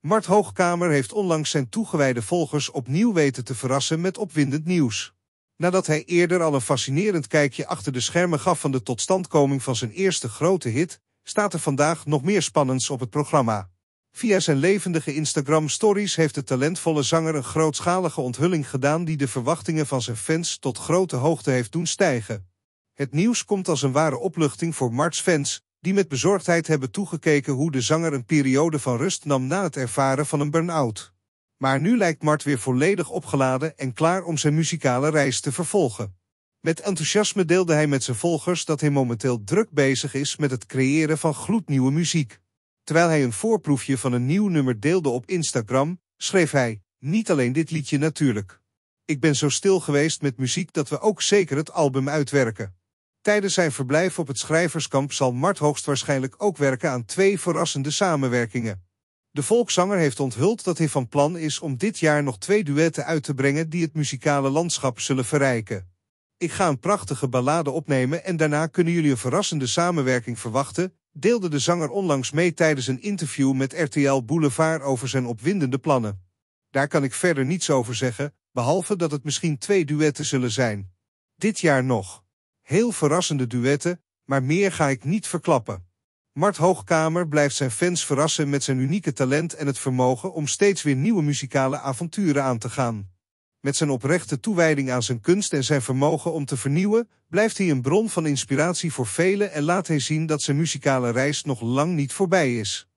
Mart Hoogkamer heeft onlangs zijn toegewijde volgers opnieuw weten te verrassen met opwindend nieuws. Nadat hij eerder al een fascinerend kijkje achter de schermen gaf van de totstandkoming van zijn eerste grote hit, staat er vandaag nog meer spannends op het programma. Via zijn levendige Instagram-stories heeft de talentvolle zanger een grootschalige onthulling gedaan die de verwachtingen van zijn fans tot grote hoogte heeft doen stijgen. Het nieuws komt als een ware opluchting voor Marts fans, die met bezorgdheid hebben toegekeken hoe de zanger een periode van rust nam na het ervaren van een burn-out. Maar nu lijkt Mart weer volledig opgeladen en klaar om zijn muzikale reis te vervolgen. Met enthousiasme deelde hij met zijn volgers dat hij momenteel druk bezig is met het creëren van gloednieuwe muziek. Terwijl hij een voorproefje van een nieuw nummer deelde op Instagram, schreef hij, niet alleen dit liedje natuurlijk. Ik ben zo stil geweest met muziek dat we ook zeker het album uitwerken. Tijdens zijn verblijf op het schrijverskamp zal Mart hoogstwaarschijnlijk ook werken aan twee verrassende samenwerkingen. De volkszanger heeft onthuld dat hij van plan is om dit jaar nog twee duetten uit te brengen die het muzikale landschap zullen verrijken. Ik ga een prachtige ballade opnemen en daarna kunnen jullie een verrassende samenwerking verwachten, deelde de zanger onlangs mee tijdens een interview met RTL Boulevard over zijn opwindende plannen. Daar kan ik verder niets over zeggen, behalve dat het misschien twee duetten zullen zijn. Dit jaar nog. Heel verrassende duetten, maar meer ga ik niet verklappen. Mart Hoogkamer blijft zijn fans verrassen met zijn unieke talent en het vermogen om steeds weer nieuwe muzikale avonturen aan te gaan. Met zijn oprechte toewijding aan zijn kunst en zijn vermogen om te vernieuwen, blijft hij een bron van inspiratie voor velen en laat hij zien dat zijn muzikale reis nog lang niet voorbij is.